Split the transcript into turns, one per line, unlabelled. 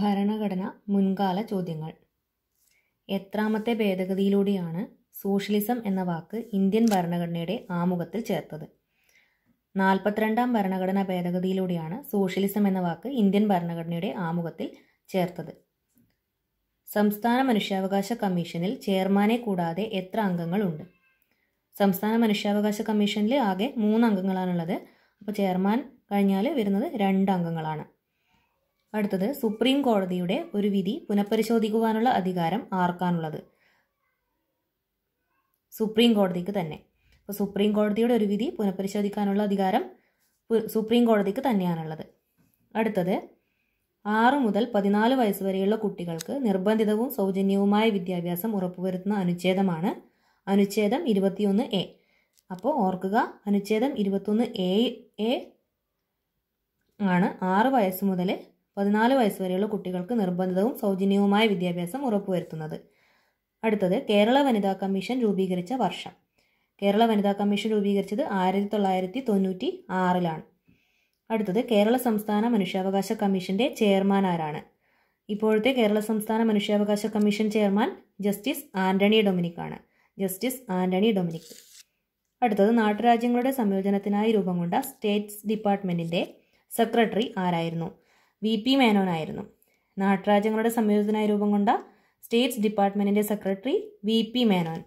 ഭരണഘടന മുൻകാല ചോദ്യങ്ങൾ എത്രാമത്തെ ഭേദഗതിയിലൂടെയാണ് സോഷ്യലിസം എന്ന വാക്ക് ഇന്ത്യൻ ഭരണഘടനയുടെ ആമുഖത്തിൽ ചേർത്തത് നാൽപ്പത്തിരണ്ടാം ഭരണഘടനാ ഭേദഗതിയിലൂടെയാണ് സോഷ്യലിസം എന്ന വാക്ക് ഇന്ത്യൻ ഭരണഘടനയുടെ ആമുഖത്തിൽ ചേർത്തത് സംസ്ഥാന മനുഷ്യാവകാശ കമ്മീഷനിൽ ചെയർമാനെ കൂടാതെ എത്ര അംഗങ്ങളുണ്ട് സംസ്ഥാന മനുഷ്യാവകാശ കമ്മീഷനിൽ ആകെ മൂന്ന് അംഗങ്ങളാണുള്ളത് അപ്പോൾ ചെയർമാൻ കഴിഞ്ഞാൽ വരുന്നത് രണ്ട് അംഗങ്ങളാണ് അടുത്തത് സുപ്രീം കോടതിയുടെ ഒരു വിധി പുനഃപരിശോധിക്കുവാനുള്ള അധികാരം ആർക്കാനുള്ളത് സുപ്രീം കോടതിക്ക് തന്നെ അപ്പോൾ സുപ്രീം കോടതിയുടെ ഒരു വിധി പുനഃപരിശോധിക്കാനുള്ള അധികാരം സുപ്രീം കോടതിക്ക് തന്നെയാണുള്ളത് അടുത്തത് ആറ് മുതൽ പതിനാല് വയസ്സ് വരെയുള്ള കുട്ടികൾക്ക് നിർബന്ധിതവും സൗജന്യവുമായ വിദ്യാഭ്യാസം ഉറപ്പുവരുത്തുന്ന അനുച്ഛേദമാണ് അനുച്ഛേദം ഇരുപത്തിയൊന്ന് എ അപ്പോൾ ഓർക്കുക അനുച്ഛേദം ഇരുപത്തിയൊന്ന് എ എ ആണ് ആറ് വയസ്സ് മുതൽ പതിനാല് വയസ്സ് വരെയുള്ള കുട്ടികൾക്ക് നിർബന്ധിതവും സൗജന്യവുമായ വിദ്യാഭ്യാസം ഉറപ്പുവരുത്തുന്നത് അടുത്തത് കേരള വനിതാ കമ്മീഷൻ രൂപീകരിച്ച വർഷം കേരള വനിതാ കമ്മീഷൻ രൂപീകരിച്ചത് ആയിരത്തി തൊള്ളായിരത്തി തൊണ്ണൂറ്റി ആറിലാണ് അടുത്തത് കേരള സംസ്ഥാന മനുഷ്യാവകാശ കമ്മീഷൻ്റെ ചെയർമാൻ ആരാണ് ഇപ്പോഴത്തെ കേരള സംസ്ഥാന മനുഷ്യാവകാശ commission chairman justice Antony Dominic ആണ് ജസ്റ്റിസ് ആന്റണി ഡൊമിനിക് അടുത്തത് നാട്ടുരാജ്യങ്ങളുടെ സംയോജനത്തിനായി രൂപം കൊണ്ട സ്റ്റേറ്റ്സ് ഡിപ്പാർട്ട്മെൻറ്റിൻ്റെ സെക്രട്ടറി ആരായിരുന്നു വി പി മേനോനായിരുന്നു നാട്ടുരാജ്യങ്ങളുടെ സംയോജനായി രൂപം കൊണ്ട സ്റ്റേറ്റ്സ് ഡിപ്പാർട്ട്മെൻറ്റിൻ്റെ സെക്രട്ടറി വി പി മേനോൻ